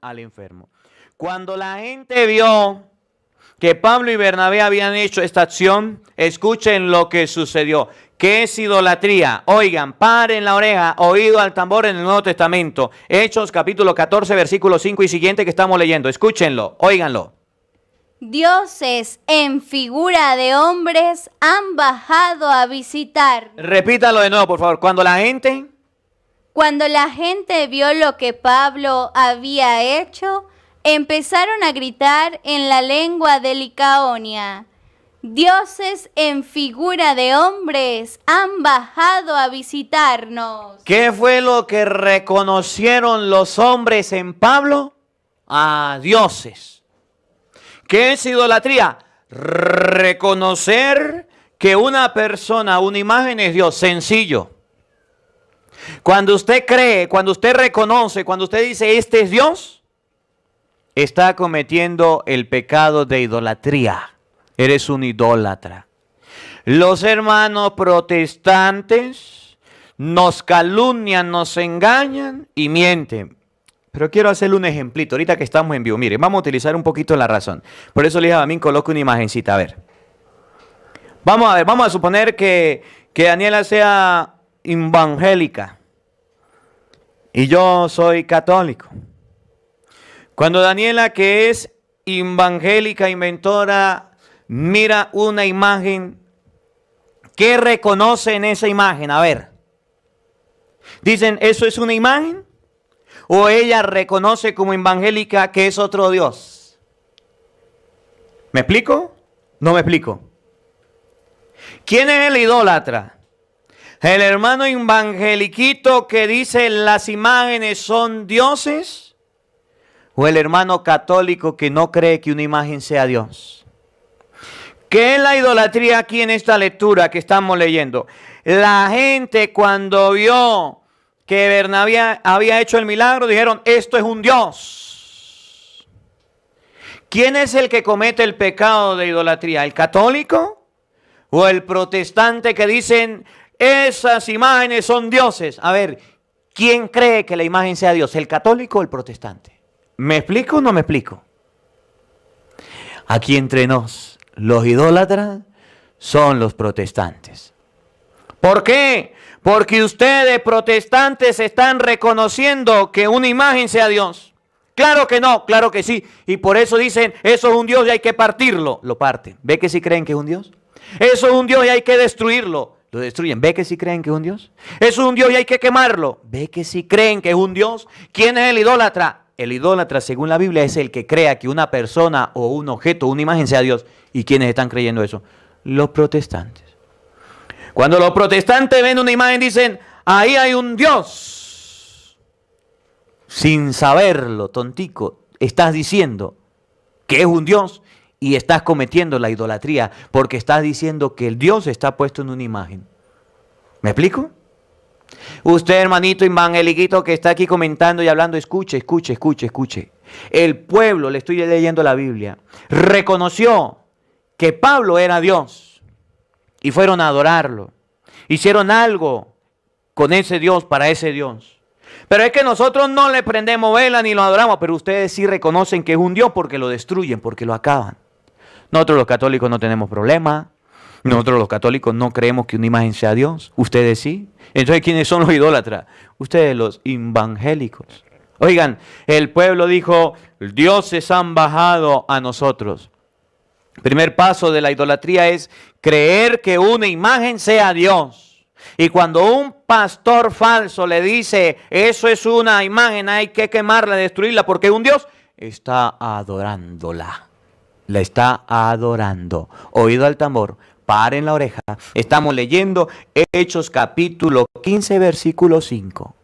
al enfermo. Cuando la gente vio que Pablo y Bernabé habían hecho esta acción, escuchen lo que sucedió. que es idolatría? Oigan, paren la oreja, oído al tambor en el Nuevo Testamento. Hechos capítulo 14, versículo 5 y siguiente que estamos leyendo. Escúchenlo, oiganlo. Dioses en figura de hombres han bajado a visitar. Repítalo de nuevo, por favor. Cuando la gente cuando la gente vio lo que Pablo había hecho, empezaron a gritar en la lengua de Licaonia. Dioses en figura de hombres han bajado a visitarnos. ¿Qué fue lo que reconocieron los hombres en Pablo? A dioses. ¿Qué es idolatría? Reconocer que una persona, una imagen es Dios. Sencillo. Cuando usted cree, cuando usted reconoce, cuando usted dice, este es Dios, está cometiendo el pecado de idolatría. Eres un idólatra. Los hermanos protestantes nos calumnian, nos engañan y mienten. Pero quiero hacerle un ejemplito, ahorita que estamos en vivo. Mire, vamos a utilizar un poquito la razón. Por eso le dije a mí, coloque una imagencita, a ver. Vamos a ver, vamos a suponer que, que Daniela sea evangélica y yo soy católico. Cuando Daniela, que es evangélica inventora, mira una imagen, ¿qué reconoce en esa imagen? A ver, dicen, ¿eso es una imagen? ¿O ella reconoce como evangélica que es otro Dios? ¿Me explico? No me explico. ¿Quién es el idólatra? El hermano evangeliquito que dice las imágenes son dioses. O el hermano católico que no cree que una imagen sea Dios. ¿Qué es la idolatría aquí en esta lectura que estamos leyendo? La gente cuando vio que Bernabé había hecho el milagro, dijeron, esto es un Dios. ¿Quién es el que comete el pecado de idolatría? ¿El católico? ¿O el protestante que dicen, esas imágenes son dioses. A ver, ¿quién cree que la imagen sea Dios? ¿El católico o el protestante? ¿Me explico o no me explico? Aquí entre nos, los idólatras son los protestantes. ¿Por qué? Porque ustedes protestantes están reconociendo que una imagen sea Dios. Claro que no, claro que sí. Y por eso dicen, eso es un Dios y hay que partirlo. Lo parte. ¿Ve que si sí creen que es un Dios? Eso es un Dios y hay que destruirlo. Lo destruyen. ¿Ve que si creen que es un Dios? Es un Dios y hay que quemarlo. ¿Ve que si creen que es un Dios? ¿Quién es el idólatra? El idólatra, según la Biblia, es el que crea que una persona o un objeto, una imagen sea Dios. ¿Y quiénes están creyendo eso? Los protestantes. Cuando los protestantes ven una imagen, dicen, ahí hay un Dios. Sin saberlo, tontico, estás diciendo que es un Dios y estás cometiendo la idolatría porque estás diciendo que el Dios está puesto en una imagen. ¿Me explico? Usted, hermanito evangeliquito que está aquí comentando y hablando, escuche, escuche, escuche, escuche. El pueblo, le estoy leyendo la Biblia, reconoció que Pablo era Dios y fueron a adorarlo. Hicieron algo con ese Dios, para ese Dios. Pero es que nosotros no le prendemos vela ni lo adoramos, pero ustedes sí reconocen que es un Dios porque lo destruyen, porque lo acaban. Nosotros los católicos no tenemos problema. Nosotros los católicos no creemos que una imagen sea Dios. Ustedes sí. Entonces, ¿quiénes son los idólatras? Ustedes los evangélicos. Oigan, el pueblo dijo, dioses han bajado a nosotros. El primer paso de la idolatría es creer que una imagen sea Dios. Y cuando un pastor falso le dice, eso es una imagen, hay que quemarla, destruirla, porque un Dios está adorándola la está adorando. Oído al tambor, paren la oreja. Estamos leyendo Hechos capítulo 15, versículo 5.